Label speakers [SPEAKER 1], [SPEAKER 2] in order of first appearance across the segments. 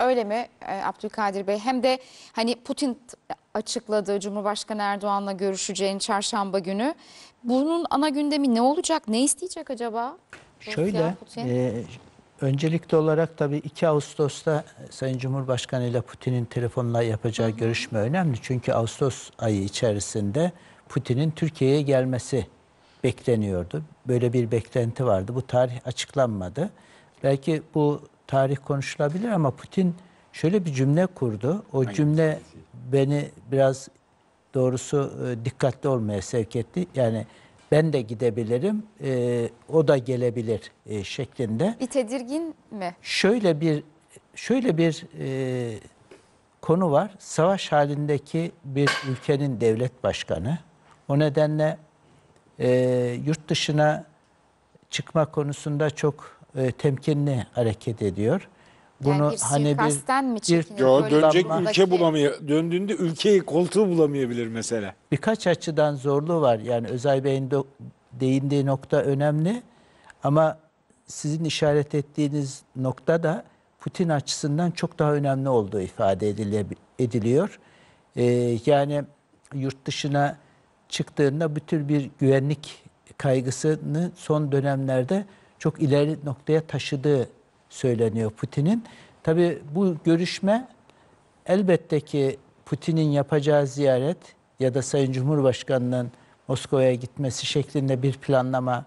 [SPEAKER 1] Öyle mi e, Abdülkadir Bey? Hem de hani Putin açıkladığı Cumhurbaşkanı Erdoğan'la görüşeceğini çarşamba günü. Bunun ana gündemi ne olacak? Ne isteyecek acaba? Şöyle e,
[SPEAKER 2] öncelikli olarak tabii 2 Ağustos'ta Sayın Cumhurbaşkanı ile Putin'in telefonla yapacağı Hı -hı. görüşme önemli. Çünkü Ağustos ayı içerisinde Putin'in Türkiye'ye gelmesi bekleniyordu. Böyle bir beklenti vardı. Bu tarih açıklanmadı. Belki bu tarih konuşulabilir ama Putin şöyle bir cümle kurdu. O cümle beni biraz doğrusu e, dikkatli olmaya sevk etti. Yani ben de gidebilirim, e, o da gelebilir e, şeklinde.
[SPEAKER 1] Bir tedirgin mi?
[SPEAKER 2] Şöyle bir şöyle bir e, konu var. Savaş halindeki bir ülkenin devlet başkanı. O nedenle e, yurt dışına çıkma konusunda çok e, temkinli hareket ediyor. Bunu yani bir hani bir mi
[SPEAKER 1] bir ya dönecek ülke
[SPEAKER 3] bulamıyor. Döndüğünde ülkeyi koltuğu bulamayabilir mesela.
[SPEAKER 2] Birkaç açıdan zorluğu var. Yani Özay Bey'in de, değindiği nokta önemli. Ama sizin işaret ettiğiniz nokta da Putin açısından çok daha önemli olduğu ifade ediliyor. Ee, yani yurt dışına çıktığında bütün bir güvenlik kaygısını son dönemlerde çok ileri noktaya taşıdığı söyleniyor Putin'in. Tabi bu görüşme elbette ki Putin'in yapacağı ziyaret ya da Sayın Cumhurbaşkanı'nın Moskova'ya gitmesi şeklinde bir planlama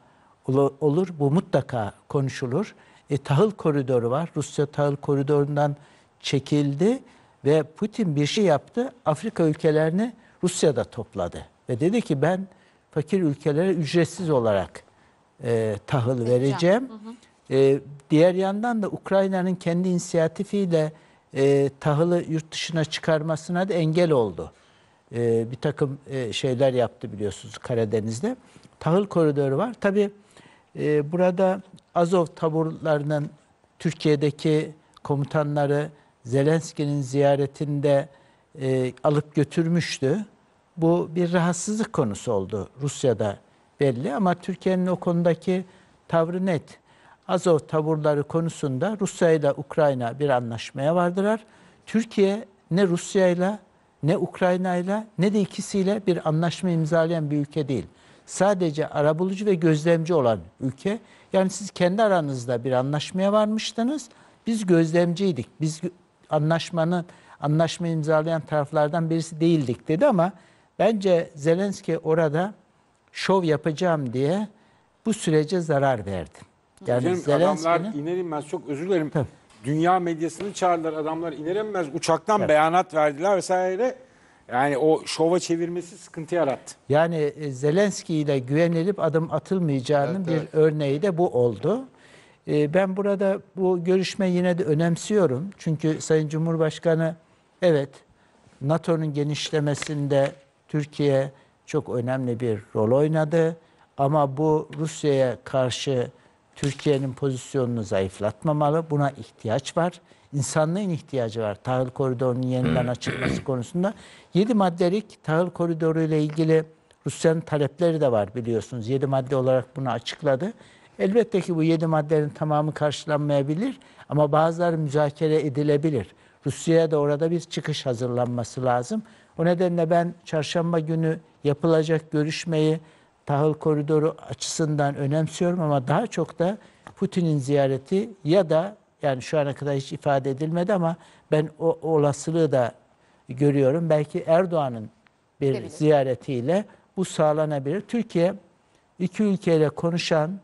[SPEAKER 2] olur. Bu mutlaka konuşulur. E, tahıl koridoru var. Rusya tahıl koridorundan çekildi ve Putin bir şey yaptı. Afrika ülkelerini Rusya'da topladı ve dedi ki ben fakir ülkelere ücretsiz olarak e, tahıl vereceğim. E, diğer yandan da Ukrayna'nın kendi inisiyatifiyle e, tahılı yurt dışına çıkarmasına da engel oldu. E, bir takım e, şeyler yaptı biliyorsunuz Karadeniz'de. Tahıl koridoru var. Tabi e, burada Azov taburlarının Türkiye'deki komutanları Zelenski'nin ziyaretinde e, alıp götürmüştü. Bu bir rahatsızlık konusu oldu Rusya'da belli ama Türkiye'nin o konudaki tavrı net. Azov taburları konusunda Rusya ile Ukrayna bir anlaşmaya vardılar. Türkiye ne Rusya ile ne Ukrayna ile ne de ikisiyle bir anlaşma imzalayan bir ülke değil. Sadece arabulucu ve gözlemci olan ülke. Yani siz kendi aranızda bir anlaşmaya varmıştınız. Biz gözlemciydik. Biz anlaşmanın anlaşma imzalayan taraflardan birisi değildik dedi ama bence Zelenski orada şov yapacağım diye bu sürece zarar verdim. Yani Canım, adamlar
[SPEAKER 3] iner inmez çok özür dilerim. Tabii. Dünya medyasını çağırdılar adamlar iner inmez uçaktan Tabii. beyanat verdiler vesaire. Yani o şova çevirmesi
[SPEAKER 2] sıkıntı yarattı. Yani e, Zelenski ile güvenilip adım atılmayacağının evet, bir evet. örneği de bu oldu. E, ben burada bu görüşme yine de önemsiyorum. Çünkü Sayın Cumhurbaşkanı evet NATO'nun genişlemesinde Türkiye çok önemli bir rol oynadı. Ama bu Rusya'ya karşı Türkiye'nin pozisyonunu zayıflatmamalı. Buna ihtiyaç var. İnsanlığın ihtiyacı var. Tahıl koridorunun yeniden hmm. açılması konusunda. 7 maddelik tahıl koridoru ile ilgili Rusya'nın talepleri de var biliyorsunuz. 7 madde olarak bunu açıkladı. Elbette ki bu 7 maddenin tamamı karşılanmayabilir ama bazıları müzakere edilebilir. Rusya'ya da orada bir çıkış hazırlanması lazım. O nedenle ben çarşamba günü yapılacak görüşmeyi tahıl koridoru açısından önemsiyorum ama daha çok da Putin'in ziyareti ya da yani şu ana kadar hiç ifade edilmedi ama ben o, o olasılığı da görüyorum. Belki Erdoğan'ın bir ziyaretiyle bu sağlanabilir. Türkiye iki ülkeyle konuşan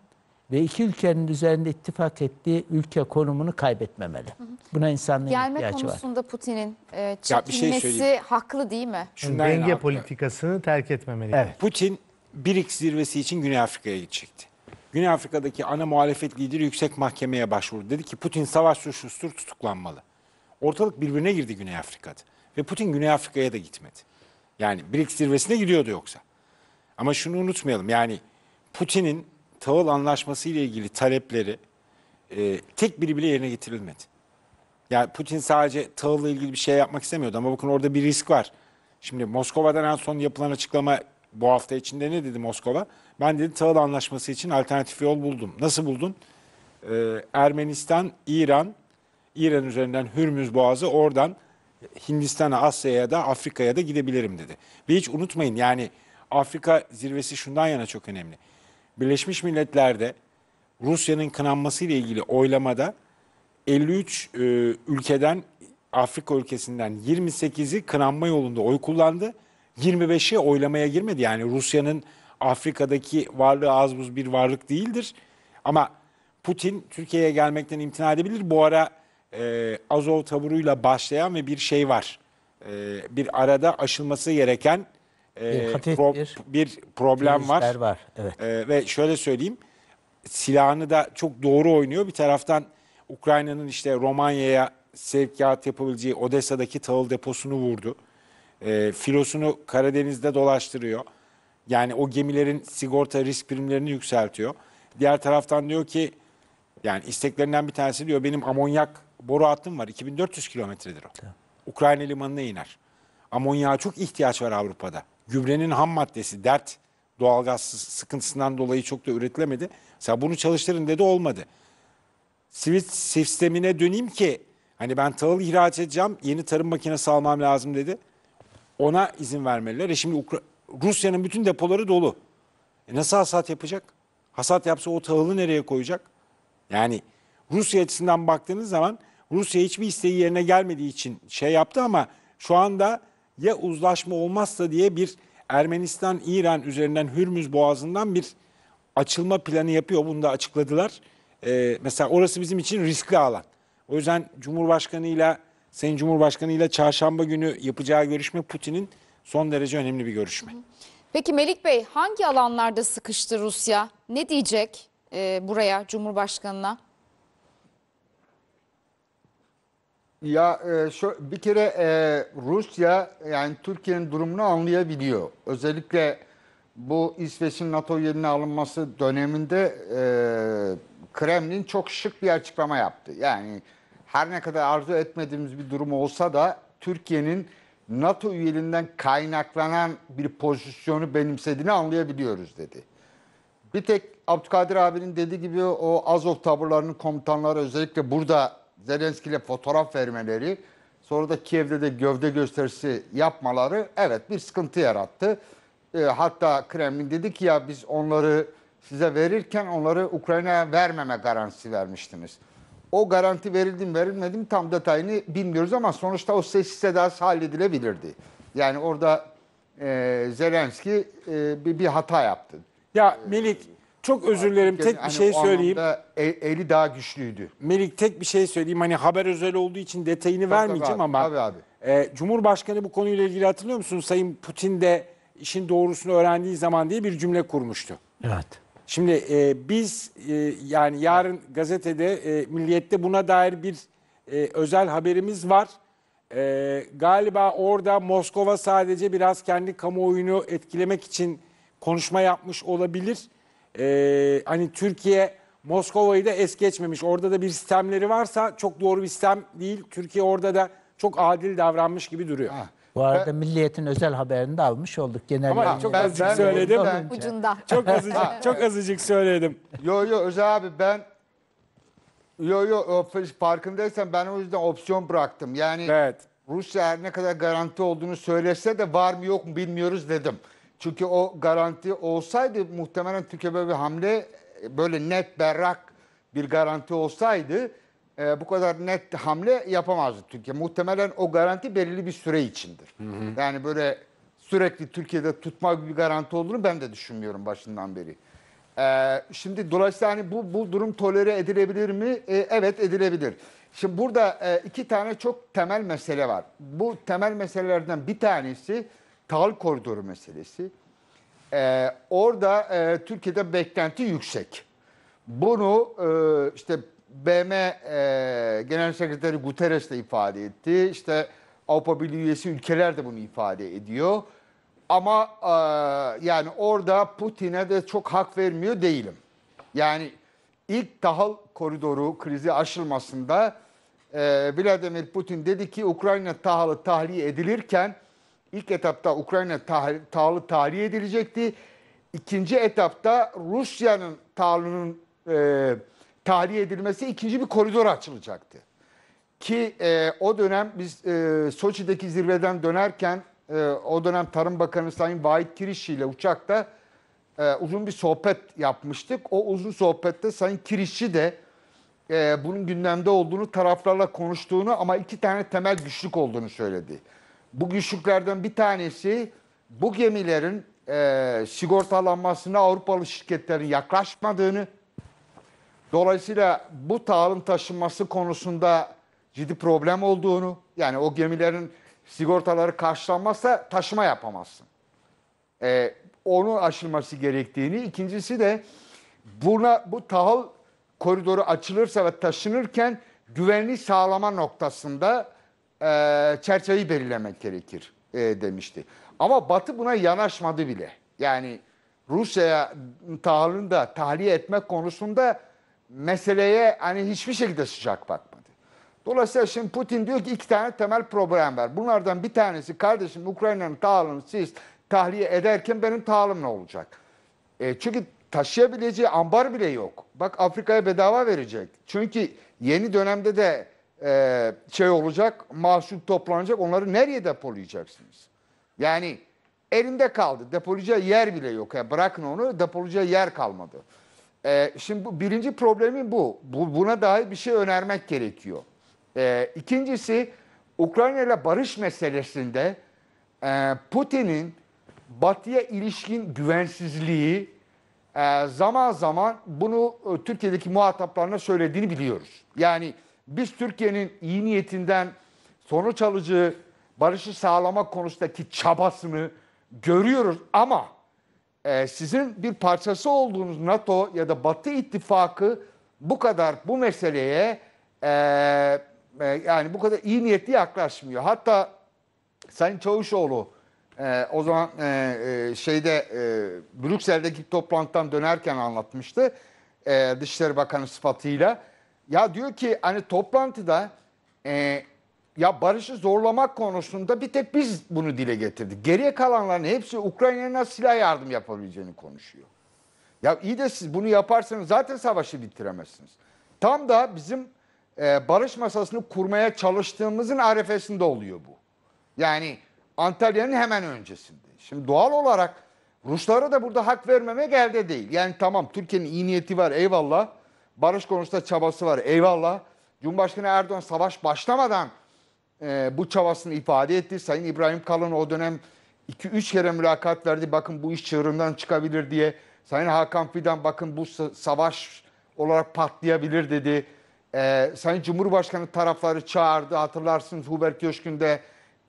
[SPEAKER 2] ve iki ülkenin üzerinde ittifak ettiği ülke konumunu kaybetmemeli. Buna insanlığın Gelme
[SPEAKER 1] ihtiyacı var. Gelme konusunda Putin'in e, çekilmesi şey haklı değil mi? Şundan Denge haklı.
[SPEAKER 2] politikasını terk etmemeli. Evet.
[SPEAKER 3] Putin BRICS zirvesi için Güney Afrika'ya gidecekti. Güney Afrika'daki ana muhalefet lideri yüksek mahkemeye başvurdu. Dedi ki Putin savaş suçlusudur tutuklanmalı. Ortalık birbirine girdi Güney Afrika'da. Ve Putin Güney Afrika'ya da gitmedi. Yani BRICS zirvesine gidiyordu yoksa. Ama şunu unutmayalım yani Putin'in Tağıl Anlaşması ile ilgili talepleri e, tek biri bile yerine getirilmedi. Yani Putin sadece Tağıl'la ilgili bir şey yapmak istemiyordu ama bakın orada bir risk var. Şimdi Moskova'dan en son yapılan açıklama bu hafta içinde ne dedi Moskova? Ben dedi Tağıl Anlaşması için alternatif yol buldum. Nasıl buldun? Ee, Ermenistan, İran, İran üzerinden Hürmüz Boğazı oradan Hindistan'a, Asya'ya da Afrika'ya da gidebilirim dedi. Ve hiç unutmayın yani Afrika zirvesi şundan yana çok önemli. Birleşmiş Milletler'de Rusya'nın kınanması ile ilgili oylamada 53 e, ülkeden Afrika ülkesinden 28'i kınanma yolunda oy kullandı. 25'i oylamaya girmedi. Yani Rusya'nın Afrika'daki varlığı az buz bir varlık değildir. Ama Putin Türkiye'ye gelmekten imtina edebilir. Bu ara e, Azov taburuyla başlayan ve bir şey var. E, bir arada aşılması gereken e, ee, hafif pro, bir, bir problem var. var. Evet. E, ve şöyle söyleyeyim silahını da çok doğru oynuyor. Bir taraftan Ukrayna'nın işte Romanya'ya sevkiyat yapabileceği Odessa'daki tahıl deposunu vurdu. E, filosunu Karadeniz'de dolaştırıyor. Yani o gemilerin sigorta risk primlerini yükseltiyor. Diğer taraftan diyor ki yani isteklerinden bir tanesi diyor benim amonyak boru hattım var 2400 kilometredir o. Evet. Ukrayna limanına iner. Amonyağa çok ihtiyaç var Avrupa'da gübrenin ham maddesi dert doğalgaz sıkıntısından dolayı çok da üretilemedi. Mesela bunu çalıştırın dedi olmadı. Switch sistemine döneyim ki hani ben tahıl ihraç edeceğim yeni tarım makinesi almam lazım dedi. Ona izin vermeliler. E şimdi Ukra Rusya'nın bütün depoları dolu. E nasıl hasat yapacak? Hasat yapsa o tahılı nereye koyacak? Yani Rusya açısından baktığınız zaman Rusya hiçbir isteği yerine gelmediği için şey yaptı ama şu anda ya uzlaşma olmazsa diye bir Ermenistan-İran üzerinden Hürmüz Boğazı'ndan bir açılma planı yapıyor. Bunu da açıkladılar. Ee, mesela orası bizim için riskli alan. O yüzden Cumhurbaşkanı ile Sayın Cumhurbaşkanı ile çarşamba günü yapacağı görüşme Putin'in son derece önemli bir
[SPEAKER 1] görüşme. Peki Melik Bey hangi alanlarda sıkıştı Rusya? Ne diyecek e, buraya Cumhurbaşkanı'na?
[SPEAKER 4] Ya e, şu, bir kere e, Rusya yani Türkiye'nin durumunu anlayabiliyor. Özellikle bu İsveç'in NATO yerine alınması döneminde e, Kremlin çok şık bir açıklama yaptı. Yani her ne kadar arzu etmediğimiz bir durum olsa da Türkiye'nin NATO üyeliğinden kaynaklanan bir pozisyonu benimsediğini anlayabiliyoruz dedi. Bir tek Abdülkadir abinin dediği gibi o Azov taburlarının komutanları özellikle burada Zelenski ile fotoğraf vermeleri, sonra da Kiev'de de gövde gösterisi yapmaları evet bir sıkıntı yarattı. E, hatta Kremlin dedi ki ya biz onları size verirken onları Ukrayna'ya vermeme garantisi vermiştiniz. O garanti verildi mi verilmedi mi tam detayını bilmiyoruz ama sonuçta o sessiz sedası halledilebilirdi. Yani orada e, Zelenski e, bir, bir hata yaptı. Ya Melik çok özür dilerim. Tek bir hani şey o söyleyeyim. E, eli daha güçlüydü. Melik tek bir şey söyleyeyim. Hani haber özel olduğu için
[SPEAKER 3] detayını vermeyeceğim abi, ama. Abi abi. e, Cumhurbaşkanı bu konuyla ilgili hatırlıyor musun? Sayın Putin de işin doğrusunu öğrendiği zaman diye bir cümle kurmuştu. Evet. Şimdi e, biz e, yani yarın gazetede e, Milliyet'te buna dair bir e, özel haberimiz var. E, galiba orada Moskova sadece biraz kendi kamuoyunu etkilemek için konuşma yapmış olabilir e, hani Türkiye Moskova'yı da es geçmemiş. Orada da bir sistemleri varsa çok doğru bir sistem değil. Türkiye orada da çok adil davranmış gibi duruyor. Ha. Ah.
[SPEAKER 2] Bu arada ben, Milliyet'in özel haberini de almış olduk. Genel
[SPEAKER 4] Ama çok ben, azıcık ben, söyledim. Ben,
[SPEAKER 1] ucunda. Çok azıcık, ah.
[SPEAKER 4] çok azıcık söyledim. Yo yo Özel abi ben yo yo farkındaysan ben o yüzden opsiyon bıraktım. Yani evet. Rusya her ne kadar garanti olduğunu söylese de var mı yok mu bilmiyoruz dedim. Çünkü o garanti olsaydı muhtemelen Türkiye böyle bir hamle böyle net berrak bir garanti olsaydı e, bu kadar net hamle yapamazdı Türkiye. Muhtemelen o garanti belirli bir süre içindir. Hı hı. Yani böyle sürekli Türkiye'de tutma bir garanti olduğunu ben de düşünmüyorum başından beri. E, şimdi dolayısıyla hani bu, bu durum tolere edilebilir mi? E, evet edilebilir. Şimdi burada e, iki tane çok temel mesele var. Bu temel meselelerden bir tanesi tahıl koridoru meselesi. Ee, orada e, Türkiye'de beklenti yüksek. Bunu e, işte BM e, Genel Sekreteri Guterres de ifade etti. İşte Avrupa Birliği üyesi ülkeler de bunu ifade ediyor. Ama e, yani orada Putin'e de çok hak vermiyor değilim. Yani ilk tahıl koridoru krizi aşılmasında e, Vladimir Putin dedi ki Ukrayna tahılı tahliye edilirken İlk etapta Ukrayna tağlı tahliye edilecekti. İkinci etapta Rusya'nın tağlının e, tahliye edilmesi ikinci bir koridor açılacaktı. Ki e, o dönem biz e, Soçi'deki zirveden dönerken e, o dönem Tarım Bakanı Sayın Vahit Kirişi ile uçakta e, uzun bir sohbet yapmıştık. O uzun sohbette Sayın Kirişi de e, bunun gündemde olduğunu taraflarla konuştuğunu ama iki tane temel güçlük olduğunu söyledi. Bu güçlüklerden bir tanesi bu gemilerin e, sigortalanmasına Avrupalı şirketlerin yaklaşmadığını, dolayısıyla bu tağın taşınması konusunda ciddi problem olduğunu, yani o gemilerin sigortaları karşılanmazsa taşıma yapamazsın. E, onun aşılması gerektiğini, ikincisi de buna bu tahıl koridoru açılırsa ve taşınırken güvenliği sağlama noktasında e, çerçeveyi belirlemek gerekir e, demişti. Ama Batı buna yanaşmadı bile. Yani Rusya'ya tahammülünü tahliye etmek konusunda meseleye hani hiçbir şekilde sıcak bakmadı. Dolayısıyla şimdi Putin diyor ki iki tane temel problem var. Bunlardan bir tanesi kardeşim Ukrayna'nın tahılını siz tahliye ederken benim tahılım ne olacak? E, çünkü taşıyabileceği ambar bile yok. Bak Afrika'ya bedava verecek. Çünkü yeni dönemde de e, şey olacak, mahsul toplanacak, onları nereye depolayacaksınız? Yani elinde kaldı, depolayacağı yer bile yok. Yani bırakın onu, depolayacağı yer kalmadı. E, şimdi bu, birinci problemi bu. bu. Buna dair bir şey önermek gerekiyor. E, ikincisi, Ukrayna ile barış meselesinde e, Putin'in batıya ilişkin güvensizliği, e, zaman zaman bunu e, Türkiye'deki muhataplarına söylediğini biliyoruz. Yani biz Türkiye'nin iyi niyetinden sonuç alıcı barışı sağlamak konusundaki çabasını görüyoruz ama e, sizin bir parçası olduğunuz NATO ya da Batı ittifakı bu kadar bu meseleye e, e, yani bu kadar iyi niyetli yaklaşmıyor. Hatta Sayın Çavuşoğlu e, o zaman e, e şeyde e, Brüksel'deki toplantıdan dönerken anlatmıştı e, Dışişleri Bakanı sıfatıyla. Ya diyor ki hani toplantıda e, ya barışı zorlamak konusunda bir tek biz bunu dile getirdik. Geriye kalanların hepsi Ukrayna'ya nasıl silah yardım yapabileceğini konuşuyor. Ya iyi de siz bunu yaparsanız zaten savaşı bitiremezsiniz. Tam da bizim e, barış masasını kurmaya çalıştığımızın arefesinde oluyor bu. Yani Antalya'nın hemen öncesinde. Şimdi doğal olarak Ruslara da burada hak vermeme geldi değil. Yani tamam Türkiye'nin iyi niyeti var eyvallah barış konusunda çabası var. Eyvallah. Cumhurbaşkanı Erdoğan savaş başlamadan e, bu çabasını ifade etti. Sayın İbrahim Kalın o dönem 2-3 kere mülakat verdi. Bakın bu iş çığırından çıkabilir diye. Sayın Hakan Fidan bakın bu savaş olarak patlayabilir dedi. E, Sayın Cumhurbaşkanı tarafları çağırdı. Hatırlarsınız Huber Köşkü'nde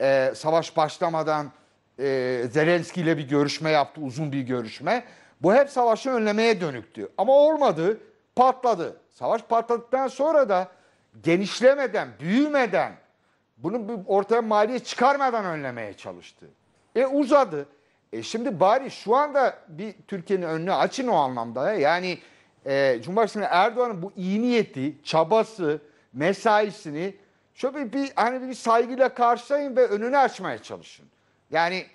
[SPEAKER 4] e, savaş başlamadan e, Zelenski ile bir görüşme yaptı. Uzun bir görüşme. Bu hep savaşı önlemeye dönüktü. Ama olmadı patladı. Savaş patladıktan sonra da genişlemeden, büyümeden, bunu ortaya maliye çıkarmadan önlemeye çalıştı. E uzadı. E şimdi bari şu anda bir Türkiye'nin önünü açın o anlamda. Yani e, Cumhurbaşkanı Erdoğan'ın bu iyi niyeti, çabası, mesaisini şöyle bir hani bir saygıyla karşılayın ve önünü açmaya çalışın. Yani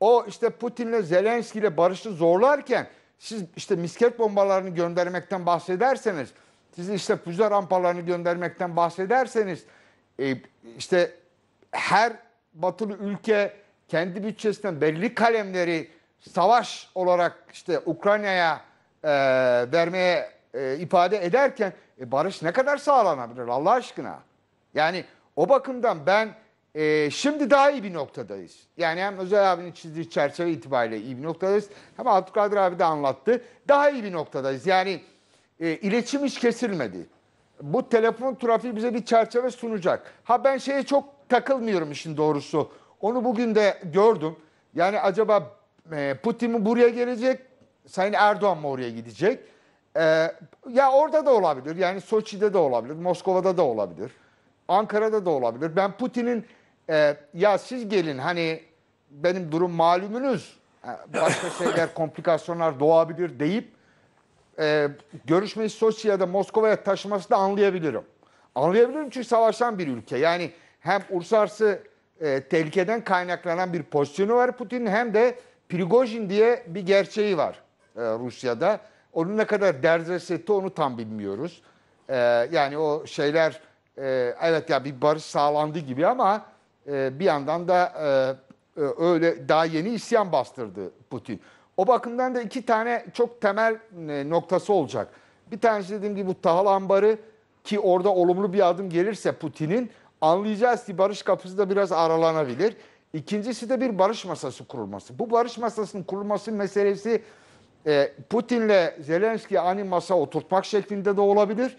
[SPEAKER 4] o işte Putin'le Zelenski'yle barışı zorlarken siz işte misket bombalarını göndermekten bahsederseniz, siz işte füze rampalarını göndermekten bahsederseniz, e, işte her batılı ülke kendi bütçesinden belli kalemleri savaş olarak işte Ukrayna'ya e, vermeye e, ifade ederken e, barış ne kadar sağlanabilir Allah aşkına? Yani o bakımdan ben e, şimdi daha iyi bir noktadayız. Yani hem Özel abinin çizdiği çerçeve itibariyle iyi bir noktadayız. Hem Abdülkadir abi de anlattı. Daha iyi bir noktadayız. Yani e, iletişim hiç kesilmedi. Bu telefon trafiği bize bir çerçeve sunacak. Ha ben şeye çok takılmıyorum işin doğrusu. Onu bugün de gördüm. Yani acaba e, Putin mi buraya gelecek, Sayın Erdoğan mı oraya gidecek? E, ya orada da olabilir. Yani Soçi'de de olabilir, Moskova'da da olabilir. Ankara'da da olabilir. Ben Putin'in e, ya siz gelin hani benim durum malumunuz başka şeyler komplikasyonlar doğabilir deyip e, görüşmeyi Soçi'ye Moskova'ya taşıması da anlayabilirim. Anlayabilirim çünkü savaşan bir ülke. Yani hem uluslararası e, tehlikeden kaynaklanan bir pozisyonu var Putin'in hem de Prigojin diye bir gerçeği var e, Rusya'da. Onun ne kadar derdest etti onu tam bilmiyoruz. E, yani o şeyler e, evet ya bir barış sağlandı gibi ama ee, bir yandan da e, e, öyle daha yeni isyan bastırdı Putin. O bakımdan da iki tane çok temel e, noktası olacak. Bir tanesi dediğim gibi bu tahıl ambarı ki orada olumlu bir adım gelirse Putin'in anlayacağız ki barış kapısı da biraz aralanabilir. İkincisi de bir barış masası kurulması. Bu barış masasının kurulması meselesi e, Putin'le Zelenski'yi aynı masa oturtmak şeklinde de olabilir.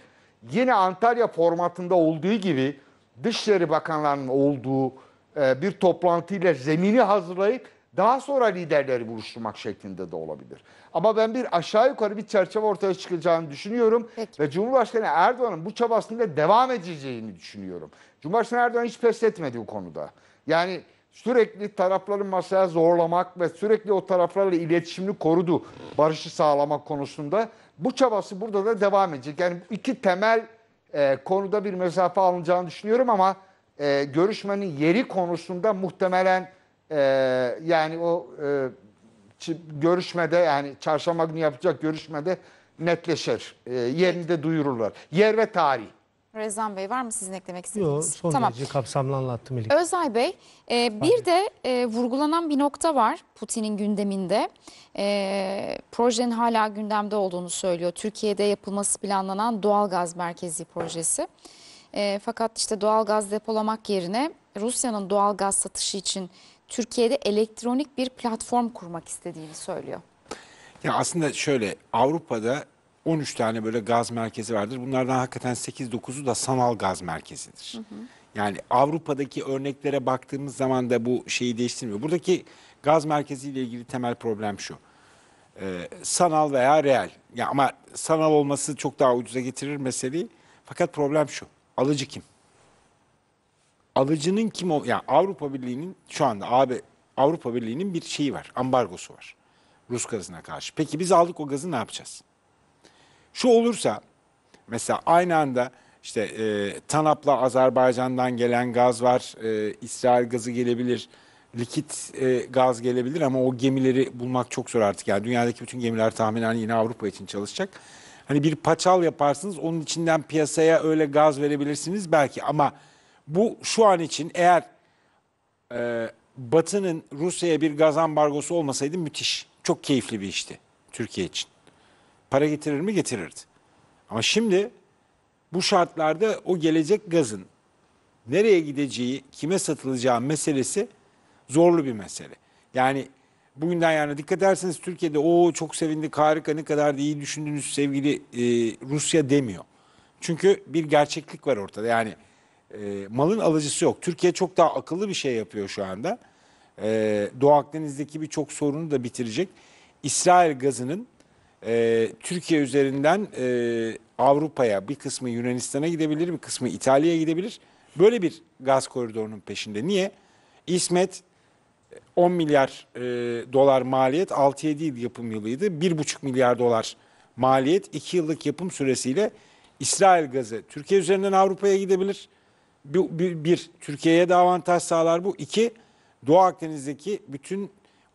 [SPEAKER 4] Yine Antalya formatında olduğu gibi Dışişleri Bakanlarının olduğu e, bir toplantıyla zemini hazırlayıp daha sonra liderleri buluşturmak şeklinde de olabilir. Ama ben bir aşağı yukarı bir çerçeve ortaya çıkacağını düşünüyorum. Peki. Ve Cumhurbaşkanı Erdoğan'ın bu çabasında devam edeceğini düşünüyorum. Cumhurbaşkanı Erdoğan hiç pes etmedi bu konuda. Yani sürekli tarafları masaya zorlamak ve sürekli o taraflarla iletişimini korudu barışı sağlamak konusunda. Bu çabası burada da devam edecek. Yani iki temel e, konuda bir mesafe alınacağını düşünüyorum ama e, görüşmenin yeri konusunda muhtemelen e, yani o e, görüşmede yani çarşamba günü yapacak görüşmede netleşir. E, yerini de duyururlar. Yer ve tarih.
[SPEAKER 1] Rezan Bey var mı sizin eklemek istediğiniz? Yok son tamam. derece kapsamlı anlattım. Ilk. Özay Bey e, bir de e, vurgulanan bir nokta var Putin'in gündeminde. E, projenin hala gündemde olduğunu söylüyor. Türkiye'de yapılması planlanan doğal gaz merkezi projesi. E, fakat işte doğal gaz depolamak yerine Rusya'nın doğal gaz satışı için Türkiye'de elektronik bir platform kurmak istediğini söylüyor.
[SPEAKER 3] Ya aslında şöyle Avrupa'da 13 tane böyle gaz merkezi vardır. Bunlardan hakikaten 8-9'u da sanal gaz merkezidir. Hı hı. Yani Avrupa'daki örneklere baktığımız zaman da bu şeyi değiştirmiyor. Buradaki gaz merkeziyle ilgili temel problem şu. Ee, sanal veya real. Ya ama sanal olması çok daha ucuza getirir meseleyi. Fakat problem şu. Alıcı kim? Alıcının kim o? Yani Avrupa Birliği'nin şu anda AB Avrupa Birliği'nin bir şeyi var. Ambargosu var. Rus gazına karşı. Peki biz aldık o gazı ne yapacağız? Şu olursa mesela aynı anda işte e, TANAP'la Azerbaycan'dan gelen gaz var, e, İsrail gazı gelebilir, likit e, gaz gelebilir ama o gemileri bulmak çok zor artık. Yani dünyadaki bütün gemiler tahminen yine Avrupa için çalışacak. Hani bir paçal yaparsınız, onun içinden piyasaya öyle gaz verebilirsiniz belki ama bu şu an için eğer e, Batı'nın Rusya'ya bir gaz ambargosu olmasaydı müthiş, çok keyifli bir işti Türkiye için para getirir mi? Getirirdi. Ama şimdi bu şartlarda o gelecek gazın nereye gideceği, kime satılacağı meselesi zorlu bir mesele. Yani bugünden yani dikkat ederseniz Türkiye'de o çok sevindik harika ne kadar da iyi düşündünüz sevgili e, Rusya demiyor. Çünkü bir gerçeklik var ortada yani e, malın alıcısı yok. Türkiye çok daha akıllı bir şey yapıyor şu anda. E, Doğu Akdeniz'deki birçok sorunu da bitirecek. İsrail gazının e, Türkiye üzerinden e, Avrupa'ya bir kısmı Yunanistan'a gidebilir, bir kısmı İtalya'ya gidebilir. Böyle bir gaz koridorunun peşinde. Niye? İsmet 10 e, milyar e, dolar maliyet, 6-7 yıl yapım yılıydı. 1,5 milyar dolar maliyet, 2 yıllık yapım süresiyle İsrail gazı Türkiye üzerinden Avrupa'ya gidebilir. Bir, bir, bir Türkiye'ye de avantaj sağlar bu. İki, Doğu Akdeniz'deki bütün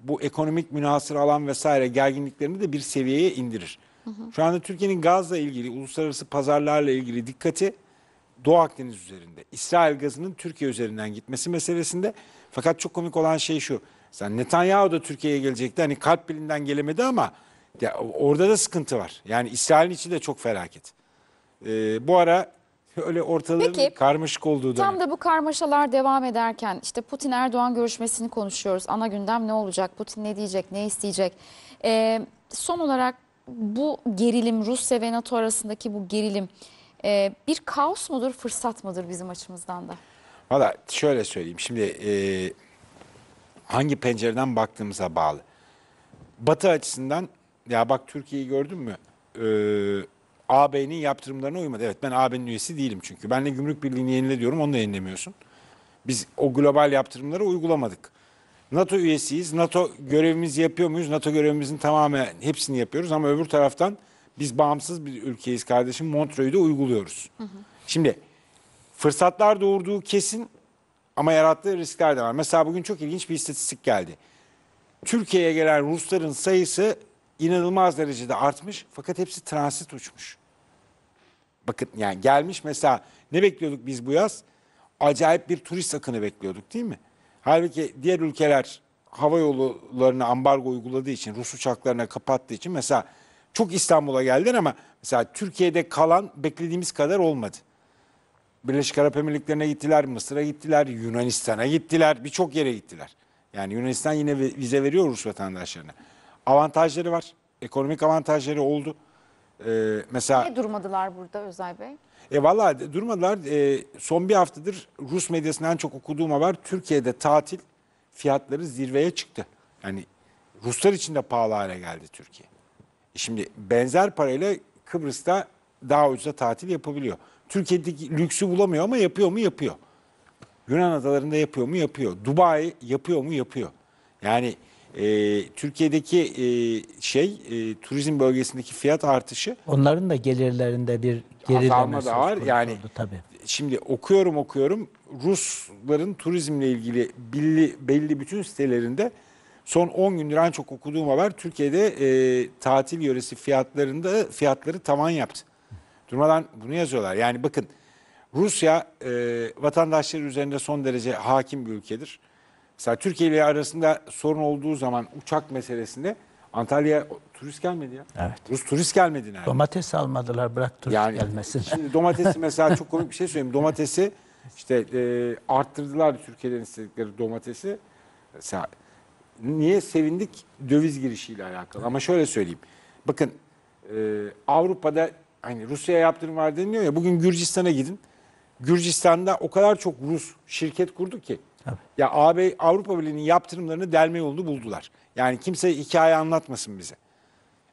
[SPEAKER 3] bu ekonomik münhasır alan vesaire gerginliklerini de bir seviyeye indirir. Hı hı. Şu anda Türkiye'nin gazla ilgili, uluslararası pazarlarla ilgili dikkati Doğu Akdeniz üzerinde. İsrail gazının Türkiye üzerinden gitmesi meselesinde. Fakat çok komik olan şey şu. Sen Netanyahu da Türkiye'ye gelecekti. Hani kalp bilinden gelemedi ama ya orada da sıkıntı var. Yani İsrail'in içi de çok felaket. Ee, bu ara öyle ortalığın Peki, karmaşık olduğu dönem. Tam
[SPEAKER 1] da bu karmaşalar devam ederken işte Putin Erdoğan görüşmesini konuşuyoruz. Ana gündem ne olacak? Putin ne diyecek? Ne isteyecek? Ee, son olarak bu gerilim Rusya ve NATO arasındaki bu gerilim e, bir kaos mudur fırsat mıdır bizim açımızdan da?
[SPEAKER 3] Valla şöyle söyleyeyim şimdi e, hangi pencereden baktığımıza bağlı. Batı açısından ya bak Türkiye'yi gördün mü? Ee, AB'nin yaptırımlarına uymadı. Evet ben AB'nin üyesi değilim çünkü. benle Gümrük Birliği'ni yenile diyorum onu da yenilemiyorsun. Biz o global yaptırımları uygulamadık. NATO üyesiyiz. NATO görevimizi yapıyor muyuz? NATO görevimizin tamamen hepsini yapıyoruz ama öbür taraftan biz bağımsız bir ülkeyiz kardeşim. Montreux'u da uyguluyoruz. Hı hı. Şimdi fırsatlar doğurduğu kesin ama yarattığı riskler de var. Mesela bugün çok ilginç bir istatistik geldi. Türkiye'ye gelen Rusların sayısı inanılmaz derecede artmış fakat hepsi transit uçmuş. Bakın yani gelmiş mesela ne bekliyorduk biz bu yaz? Acayip bir turist akını bekliyorduk değil mi? Halbuki diğer ülkeler hava yollarına ambargo uyguladığı için, Rus uçaklarına kapattığı için mesela çok İstanbul'a geldin ama mesela Türkiye'de kalan beklediğimiz kadar olmadı. Birleşik Arap Emirlikleri'ne gittiler, Mısır'a gittiler, Yunanistan'a gittiler, birçok yere gittiler. Yani Yunanistan yine vize veriyor Rus vatandaşlarına avantajları var. Ekonomik avantajları oldu. Ee, mesela Niye
[SPEAKER 1] durmadılar burada Özay Bey?
[SPEAKER 3] E valla durmadılar. E, son bir haftadır Rus medyasından çok okuduğum haber Türkiye'de tatil fiyatları zirveye çıktı. Yani Ruslar için de pahalı hale geldi Türkiye. E, şimdi benzer parayla Kıbrıs'ta daha ucuza tatil yapabiliyor. Türkiye'deki lüksü bulamıyor ama yapıyor mu yapıyor. Yunan adalarında yapıyor mu yapıyor. Dubai yapıyor mu yapıyor. Yani e, Türkiye'deki e, şey e, turizm bölgesindeki fiyat artışı.
[SPEAKER 2] Onların da gelirlerinde bir gerileme da var. Yani oldu, tabii.
[SPEAKER 3] şimdi okuyorum okuyorum Rusların turizmle ilgili belli, belli bütün sitelerinde son 10 gündür en çok okuduğum haber Türkiye'de e, tatil yöresi fiyatlarında fiyatları tavan yaptı. Durmadan bunu yazıyorlar. Yani bakın Rusya e, vatandaşları üzerinde son derece hakim bir ülkedir. Mesela Türkiye ile arasında sorun olduğu zaman uçak meselesinde Antalya turist gelmedi ya. Evet. Rus turist gelmedi
[SPEAKER 2] nerede? Domates almadılar bırak turist yani, gelmesin. Şimdi
[SPEAKER 3] domatesi mesela çok komik bir şey söyleyeyim. Domatesi işte e, arttırdılar Türkiye'den istedikleri domatesi. Mesela niye sevindik? Döviz girişiyle alakalı. Evet. Ama şöyle söyleyeyim. Bakın e, Avrupa'da hani Rusya'ya yaptırım var deniyor ya. Bugün Gürcistan'a gidin. Gürcistan'da o kadar çok Rus şirket kurdu ki. Tabii. Ya AB Avrupa Birliği'nin yaptırımlarını delme yolunu buldular. Yani kimse hikaye anlatmasın bize.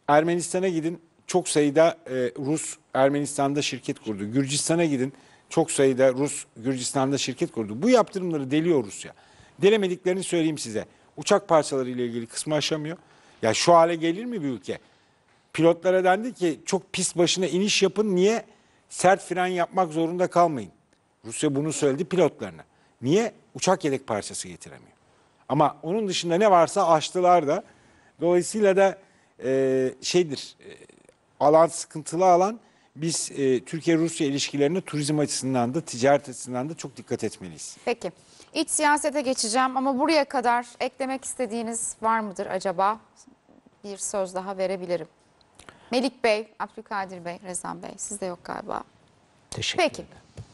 [SPEAKER 3] Ermenistan'a gidin çok sayıda e, Rus Ermenistan'da şirket kurdu. Gürcistan'a gidin çok sayıda Rus Gürcistan'da şirket kurdu. Bu yaptırımları deliyor Rusya. Delemediklerini söyleyeyim size. Uçak parçaları ile ilgili kısmı aşamıyor. Ya şu hale gelir mi bir ülke? Pilotlara dendi ki çok pis başına iniş yapın niye sert fren yapmak zorunda kalmayın. Rusya bunu söyledi pilotlarına. Niye? Uçak yedek parçası getiremiyor. Ama onun dışında ne varsa açtılar da. Dolayısıyla da e, şeydir e, alan sıkıntılı alan biz e, Türkiye-Rusya ilişkilerini turizm açısından da ticaret açısından da çok dikkat etmeliyiz.
[SPEAKER 1] Peki iç siyasete geçeceğim ama buraya kadar eklemek istediğiniz var mıdır acaba? Bir söz daha verebilirim. Melik Bey, Abdülkadir Bey, Rezan Bey sizde yok galiba. Teşekkür Peki. ederim.